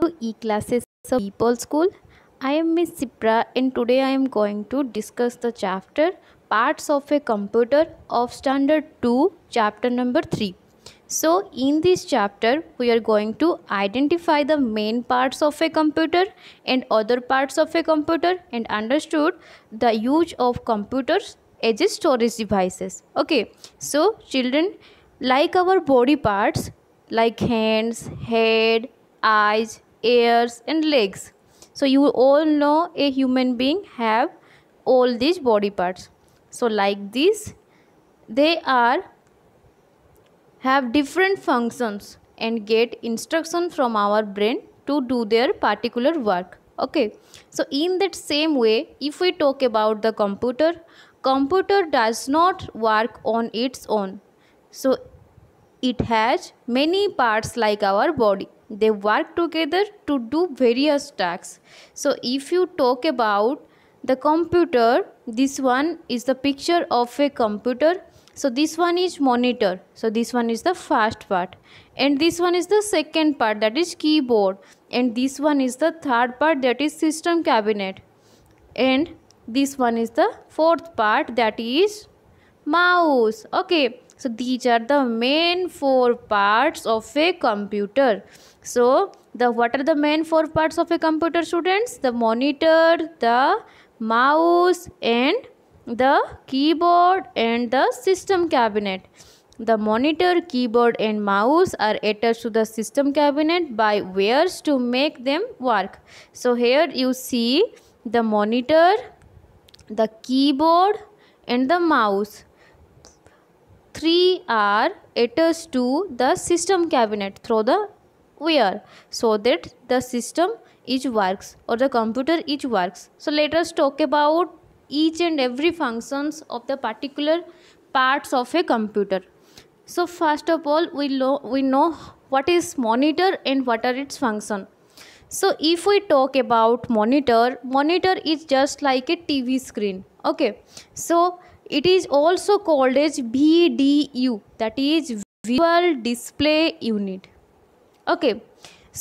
to e-classes of people school i am miss cipra and today i am going to discuss the chapter parts of a computer of standard 2 chapter number 3 so in this chapter we are going to identify the main parts of a computer and other parts of a computer and understood the use of computers as storage devices okay so children like our body parts like hands head eyes ears and legs so you all know a human being have all these body parts so like this they are have different functions and get instruction from our brain to do their particular work okay so in that same way if we talk about the computer computer does not work on its own so it has many parts like our body they work together to do various tasks so if you talk about the computer this one is the picture of a computer so this one is monitor so this one is the first part and this one is the second part that is keyboard and this one is the third part that is system cabinet and this one is the fourth part that is mouse okay so these are the main four parts of a computer so the what are the main four parts of a computer students the monitor the mouse and the keyboard and the system cabinet the monitor, keyboard and mouse are attached to the system cabinet by wires to make them work. So here you see the monitor, the keyboard and the mouse three are attached to the system cabinet through the wire so that the system each works or the computer each works so let us talk about each and every functions of the particular parts of a computer so first of all we know we know what is monitor and what are its function so if we talk about monitor monitor is just like a tv screen okay so it is also called as VDU that is Visual Display Unit. Okay,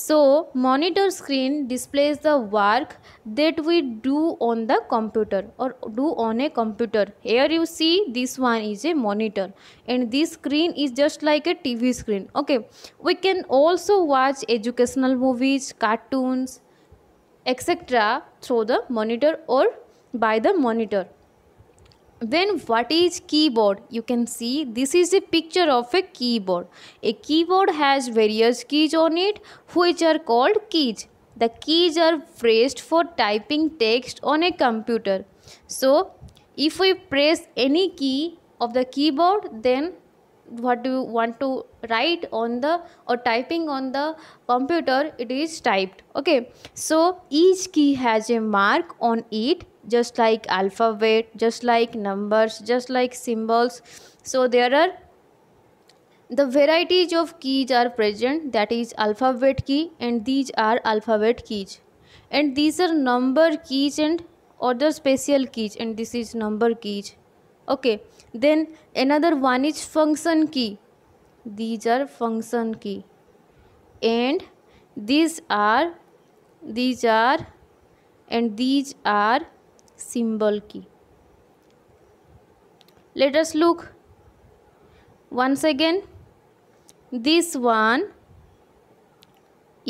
so monitor screen displays the work that we do on the computer or do on a computer. Here you see this one is a monitor and this screen is just like a TV screen. Okay, we can also watch educational movies, cartoons, etc. through the monitor or by the monitor then what is keyboard you can see this is a picture of a keyboard a keyboard has various keys on it which are called keys the keys are pressed for typing text on a computer so if we press any key of the keyboard then what do you want to write on the or typing on the computer it is typed okay so each key has a mark on it just like alphabet just like numbers just like symbols so there are the varieties of keys are present that is alphabet key and these are alphabet keys and these are number keys and other special keys and this is number keys okay then another one is function key these are function key and these are these are and these are symbol key let us look once again this one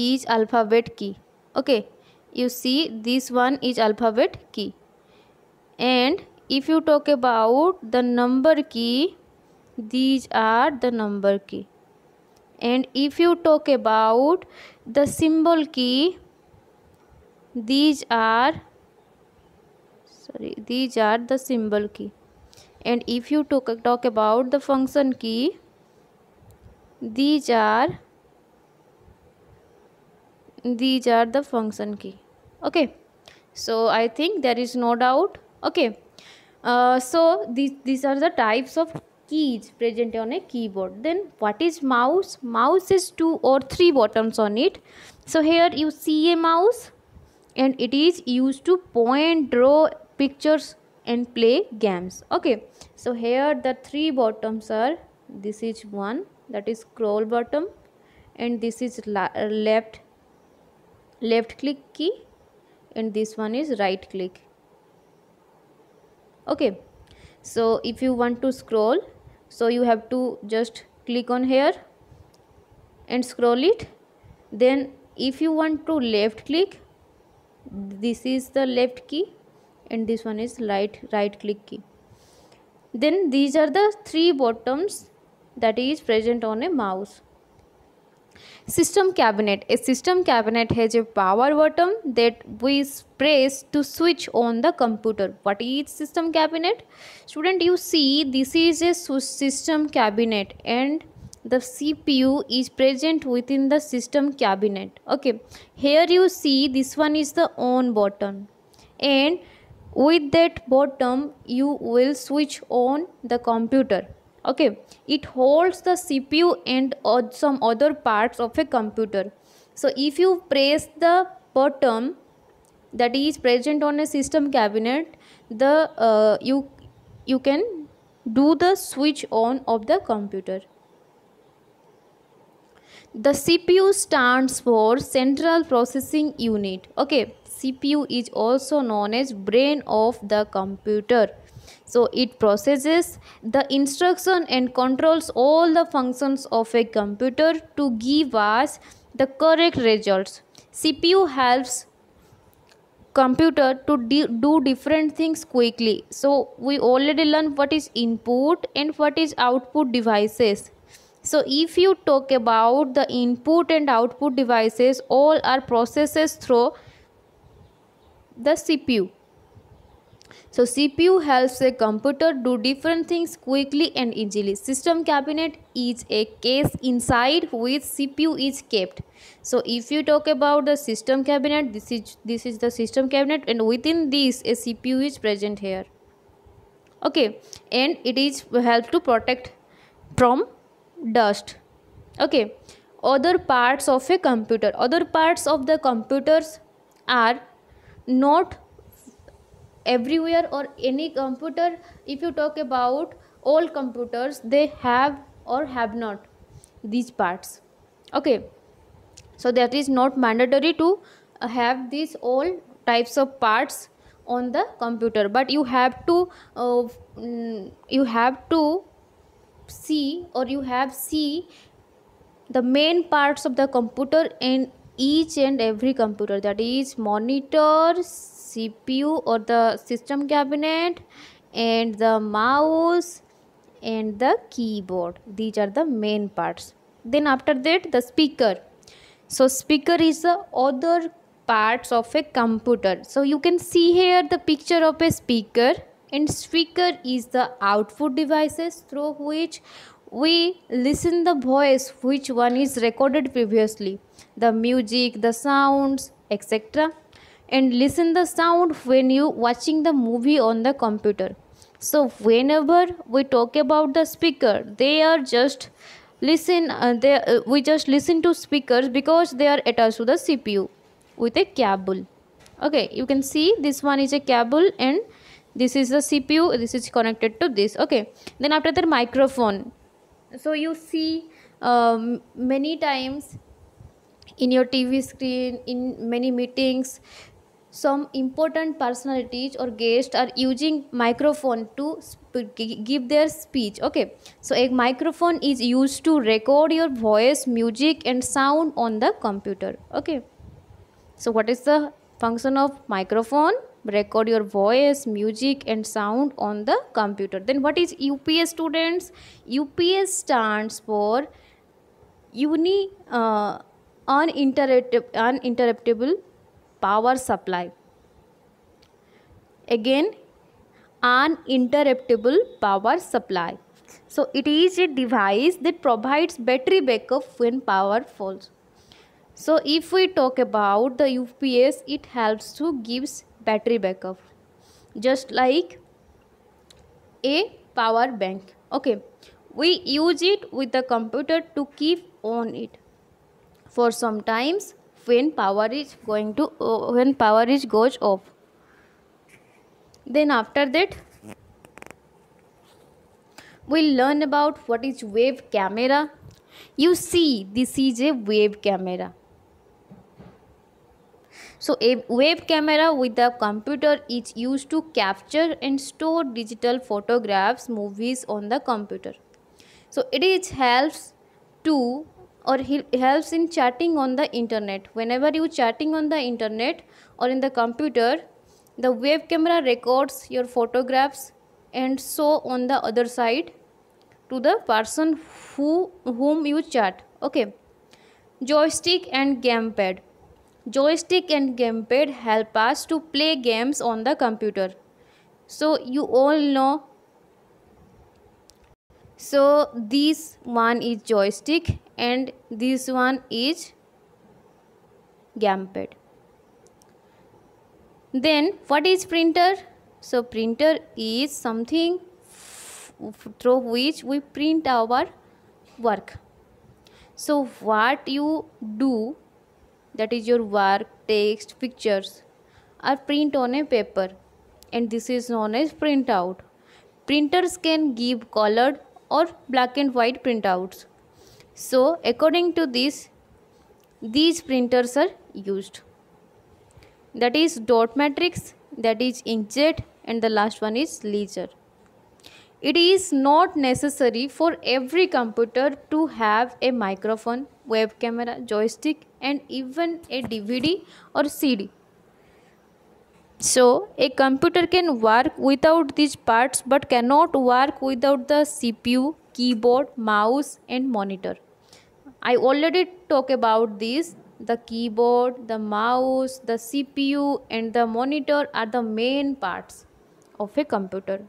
is alphabet key okay you see this one is alphabet key and if you talk about the number key these are the number key and if you talk about the symbol key these are sorry these are the symbol key and if you talk, talk about the function key these are these are the function key okay so i think there is no doubt okay uh, so these these are the types of keys present on a keyboard then what is mouse mouse is two or three buttons on it so here you see a mouse and it is used to point draw pictures and play games okay so here the three bottoms are this is one that is scroll bottom and this is uh, left left click key and this one is right click okay so if you want to scroll so you have to just click on here and scroll it then if you want to left click this is the left key and this one is right right click key then these are the three buttons that is present on a mouse system cabinet a system cabinet has a power button that we press to switch on the computer what is system cabinet student you see this is a system cabinet and the cpu is present within the system cabinet okay here you see this one is the on button and with that bottom you will switch on the computer okay it holds the cpu and some other parts of a computer so if you press the bottom that is present on a system cabinet the uh, you you can do the switch on of the computer the cpu stands for central processing unit okay CPU is also known as brain of the computer. So it processes the instruction and controls all the functions of a computer to give us the correct results. CPU helps computer to do different things quickly. So we already learned what is input and what is output devices. So if you talk about the input and output devices all are processes through the CPU. So CPU helps a computer do different things quickly and easily. System cabinet is a case inside which CPU is kept. So if you talk about the system cabinet, this is this is the system cabinet and within this a CPU is present here. Okay, and it is help to protect from dust. Okay, other parts of a computer. Other parts of the computers are not everywhere or any computer if you talk about all computers they have or have not these parts okay so that is not mandatory to have these all types of parts on the computer but you have to uh, mm, you have to see or you have see the main parts of the computer and each and every computer that is monitor cpu or the system cabinet and the mouse and the keyboard these are the main parts then after that the speaker so speaker is the other parts of a computer so you can see here the picture of a speaker and speaker is the output devices through which we listen the voice which one is recorded previously the music the sounds etc and listen the sound when you watching the movie on the computer so whenever we talk about the speaker they are just listen uh, they, uh, we just listen to speakers because they are attached to the cpu with a cable okay you can see this one is a cable and this is the cpu this is connected to this okay then after that microphone so you see um, many times in your tv screen in many meetings some important personalities or guests are using microphone to give their speech okay so a microphone is used to record your voice music and sound on the computer okay so what is the function of microphone record your voice music and sound on the computer then what is ups students ups stands for uni uh, uninterruptible, uninterruptible power supply again uninterruptible power supply so it is a device that provides battery backup when power falls so if we talk about the ups it helps to gives battery backup just like a power bank okay we use it with the computer to keep on it for sometimes when power is going to uh, when power is goes off then after that we learn about what is wave camera you see this is a wave camera so a web camera with a computer is used to capture and store digital photographs, movies on the computer. So it is helps to or helps in chatting on the internet. Whenever you chatting on the internet or in the computer, the web camera records your photographs and so on the other side to the person who whom you chat. Okay. Joystick and gamepad Joystick and gamepad help us to play games on the computer. So you all know. So this one is joystick and this one is gamepad. Then what is printer? So printer is something through which we print our work so what you do that is your work text pictures are print on a paper and this is known as printout printers can give colored or black and white printouts so according to this these printers are used that is dot matrix that is inkjet and the last one is laser it is not necessary for every computer to have a microphone web camera joystick and even a DVD or CD so a computer can work without these parts but can not work without the C P CPU keyboard mouse and monitor I already talk about this the keyboard the mouse the C P U and the monitor are the main parts of a computer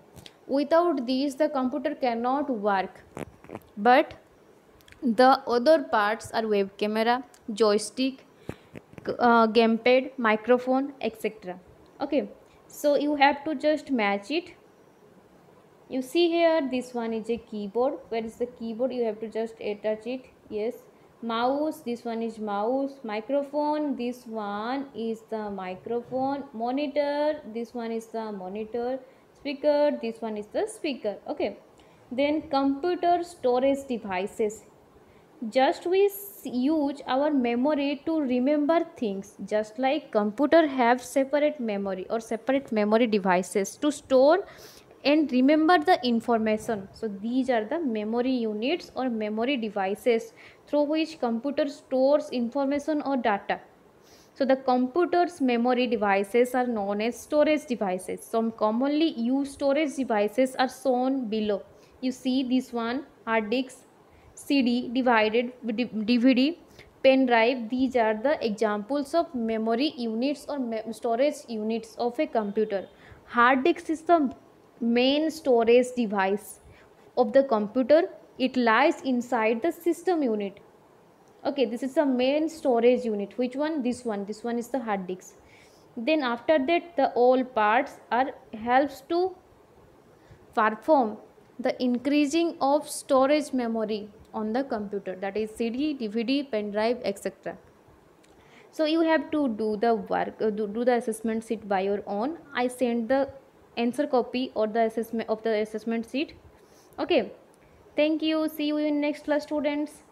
without this the computer can not work but The other parts are web camera, joystick, uh, gamepad, microphone, etc. Okay, so you have to just match it. You see here, this one is a keyboard. Where is the keyboard? You have to just attach it. Yes, mouse this one is mouse microphone this one is the microphone monitor this one is the monitor speaker this one is the speaker okay then computer storage devices just we use our memory to remember things just like computer have separate memory or separate memory devices to store and remember the information so these are the memory units or memory devices through which computer stores information or data so the computer's memory devices are known as storage devices some commonly used storage devices are shown below you see this one hard disk CD, divided, DVD, pen drive. These are the examples of memory units or me storage units of a computer. Hard disk is the main storage device of the computer. It lies inside the system unit. Okay, this is the main storage unit. Which one? This one. This one is the hard disk. Then after that, the all parts are helps to perform the increasing of storage memory on the computer that is cd dvd pen drive etc so you have to do the work uh, do, do the assessment sheet by your own i sent the answer copy or the assessment of the assessment sheet okay thank you see you in next class students